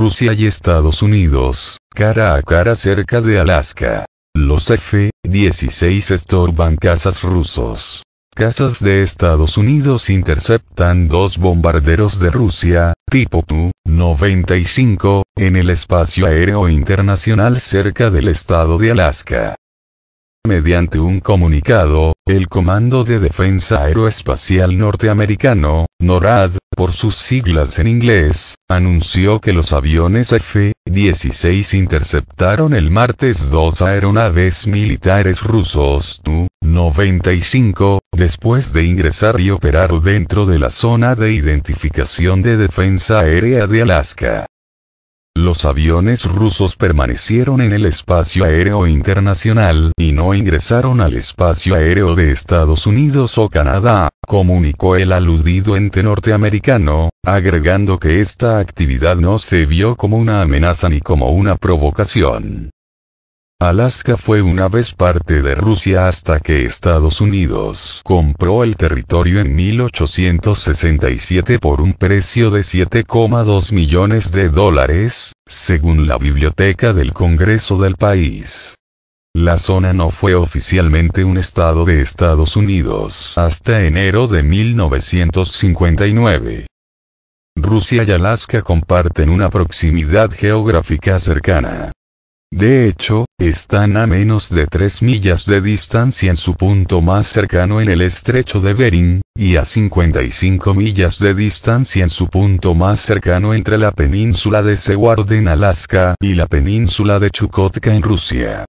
Rusia y Estados Unidos, cara a cara cerca de Alaska. Los F-16 estorban casas rusos. Casas de Estados Unidos interceptan dos bombarderos de Rusia, tipo Tu-95, en el espacio aéreo internacional cerca del estado de Alaska. Mediante un comunicado, el Comando de Defensa Aeroespacial Norteamericano, NORAD, por sus siglas en inglés, anunció que los aviones F-16 interceptaron el martes dos aeronaves militares rusos Tu-95, después de ingresar y operar dentro de la zona de identificación de defensa aérea de Alaska. Los aviones rusos permanecieron en el espacio aéreo internacional y no ingresaron al espacio aéreo de Estados Unidos o Canadá, comunicó el aludido ente norteamericano, agregando que esta actividad no se vio como una amenaza ni como una provocación. Alaska fue una vez parte de Rusia hasta que Estados Unidos compró el territorio en 1867 por un precio de 7,2 millones de dólares, según la biblioteca del Congreso del país. La zona no fue oficialmente un estado de Estados Unidos hasta enero de 1959. Rusia y Alaska comparten una proximidad geográfica cercana. De hecho, están a menos de 3 millas de distancia en su punto más cercano en el estrecho de Bering, y a 55 millas de distancia en su punto más cercano entre la península de Seward en Alaska y la península de Chukotka en Rusia.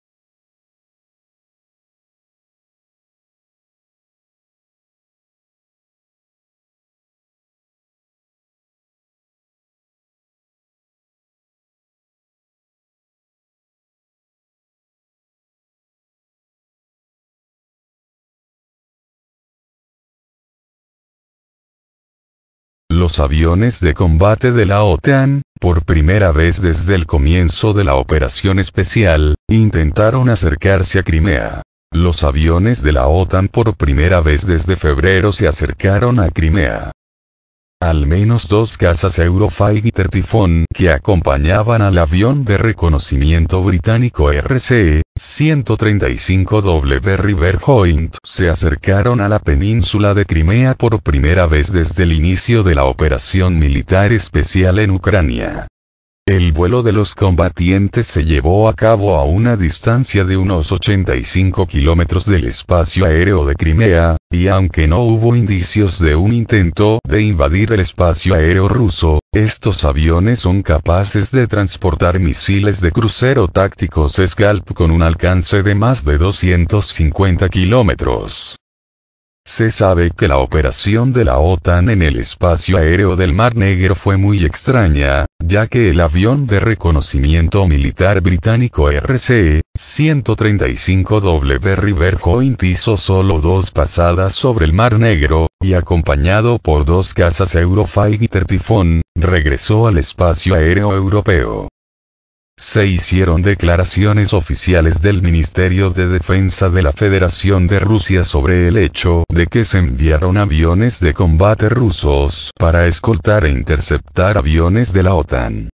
los aviones de combate de la OTAN, por primera vez desde el comienzo de la operación especial, intentaron acercarse a Crimea. Los aviones de la OTAN por primera vez desde febrero se acercaron a Crimea. Al menos dos casas Eurofighter Tifón que acompañaban al avión de reconocimiento británico RCE 135 W River Point se acercaron a la península de Crimea por primera vez desde el inicio de la operación militar especial en Ucrania. El vuelo de los combatientes se llevó a cabo a una distancia de unos 85 kilómetros del espacio aéreo de Crimea, y aunque no hubo indicios de un intento de invadir el espacio aéreo ruso, estos aviones son capaces de transportar misiles de crucero tácticos Scalp con un alcance de más de 250 kilómetros. Se sabe que la operación de la OTAN en el espacio aéreo del Mar Negro fue muy extraña, ya que el avión de reconocimiento militar británico RC-135W Point e, hizo solo dos pasadas sobre el Mar Negro, y acompañado por dos cazas Eurofighter Tifón, regresó al espacio aéreo europeo. Se hicieron declaraciones oficiales del Ministerio de Defensa de la Federación de Rusia sobre el hecho de que se enviaron aviones de combate rusos para escoltar e interceptar aviones de la OTAN.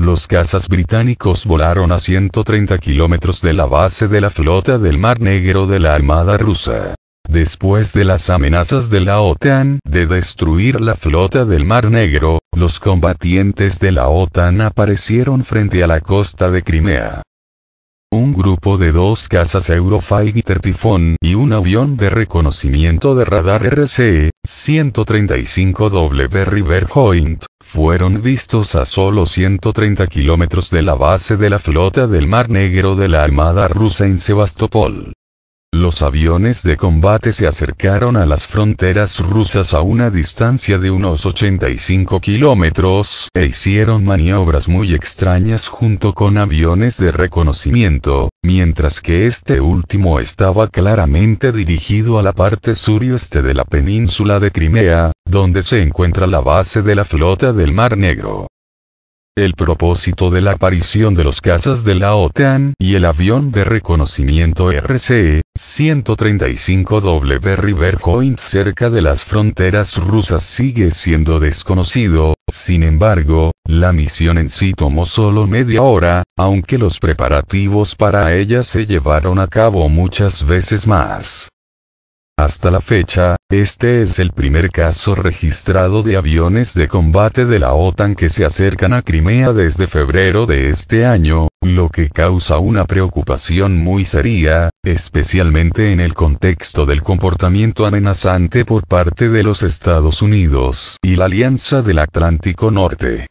Los cazas británicos volaron a 130 kilómetros de la base de la flota del Mar Negro de la Armada rusa. Después de las amenazas de la OTAN de destruir la flota del Mar Negro, los combatientes de la OTAN aparecieron frente a la costa de Crimea un grupo de dos casas Eurofighter Tifón y un avión de reconocimiento de radar RC-135W Joint fueron vistos a solo 130 kilómetros de la base de la flota del Mar Negro de la Armada rusa en Sebastopol. Los aviones de combate se acercaron a las fronteras rusas a una distancia de unos 85 kilómetros e hicieron maniobras muy extrañas junto con aviones de reconocimiento, mientras que este último estaba claramente dirigido a la parte sur y de la península de Crimea, donde se encuentra la base de la flota del Mar Negro el propósito de la aparición de los cazas de la OTAN y el avión de reconocimiento RC-135W e, River Point cerca de las fronteras rusas sigue siendo desconocido, sin embargo, la misión en sí tomó solo media hora, aunque los preparativos para ella se llevaron a cabo muchas veces más. Hasta la fecha, este es el primer caso registrado de aviones de combate de la OTAN que se acercan a Crimea desde febrero de este año, lo que causa una preocupación muy seria, especialmente en el contexto del comportamiento amenazante por parte de los Estados Unidos y la Alianza del Atlántico Norte.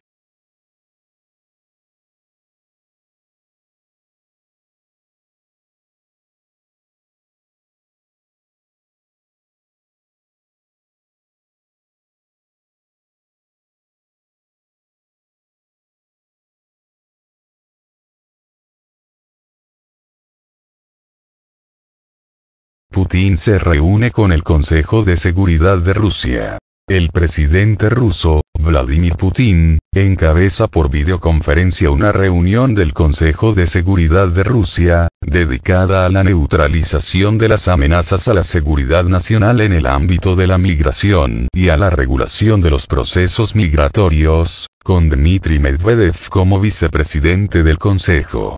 Putin se reúne con el Consejo de Seguridad de Rusia. El presidente ruso, Vladimir Putin, encabeza por videoconferencia una reunión del Consejo de Seguridad de Rusia, dedicada a la neutralización de las amenazas a la seguridad nacional en el ámbito de la migración y a la regulación de los procesos migratorios, con Dmitry Medvedev como vicepresidente del Consejo.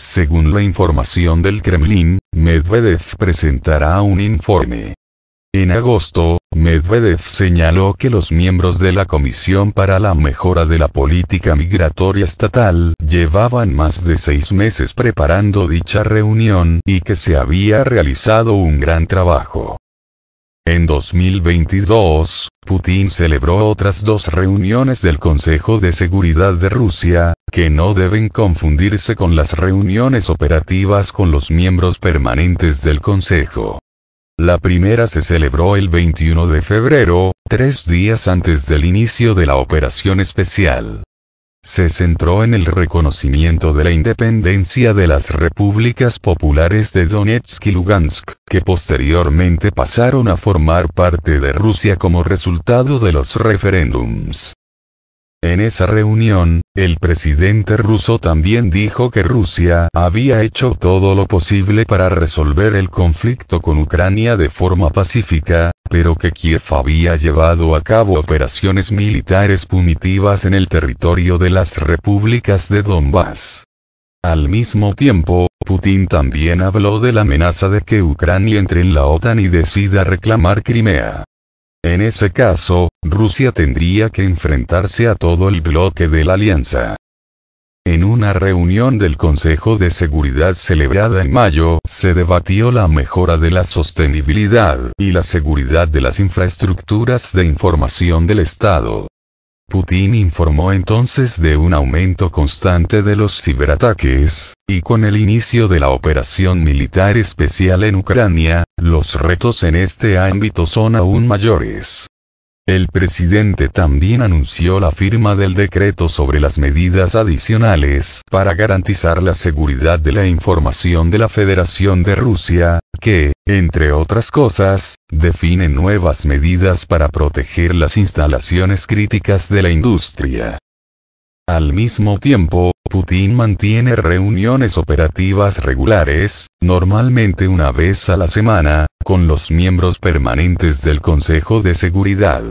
Según la información del Kremlin, Medvedev presentará un informe. En agosto, Medvedev señaló que los miembros de la Comisión para la Mejora de la Política Migratoria Estatal llevaban más de seis meses preparando dicha reunión y que se había realizado un gran trabajo. En 2022, Putin celebró otras dos reuniones del Consejo de Seguridad de Rusia, que no deben confundirse con las reuniones operativas con los miembros permanentes del Consejo. La primera se celebró el 21 de febrero, tres días antes del inicio de la operación especial se centró en el reconocimiento de la independencia de las repúblicas populares de Donetsk y Lugansk, que posteriormente pasaron a formar parte de Rusia como resultado de los referéndums. En esa reunión, el presidente ruso también dijo que Rusia había hecho todo lo posible para resolver el conflicto con Ucrania de forma pacífica, pero que Kiev había llevado a cabo operaciones militares punitivas en el territorio de las repúblicas de Donbass. Al mismo tiempo, Putin también habló de la amenaza de que Ucrania entre en la OTAN y decida reclamar Crimea. En ese caso, Rusia tendría que enfrentarse a todo el bloque de la alianza. En una reunión del Consejo de Seguridad celebrada en mayo, se debatió la mejora de la sostenibilidad y la seguridad de las infraestructuras de información del Estado. Putin informó entonces de un aumento constante de los ciberataques, y con el inicio de la operación militar especial en Ucrania, los retos en este ámbito son aún mayores. El presidente también anunció la firma del decreto sobre las medidas adicionales para garantizar la seguridad de la información de la Federación de Rusia, que, entre otras cosas, define nuevas medidas para proteger las instalaciones críticas de la industria. Al mismo tiempo, Putin mantiene reuniones operativas regulares, normalmente una vez a la semana, con los miembros permanentes del Consejo de Seguridad.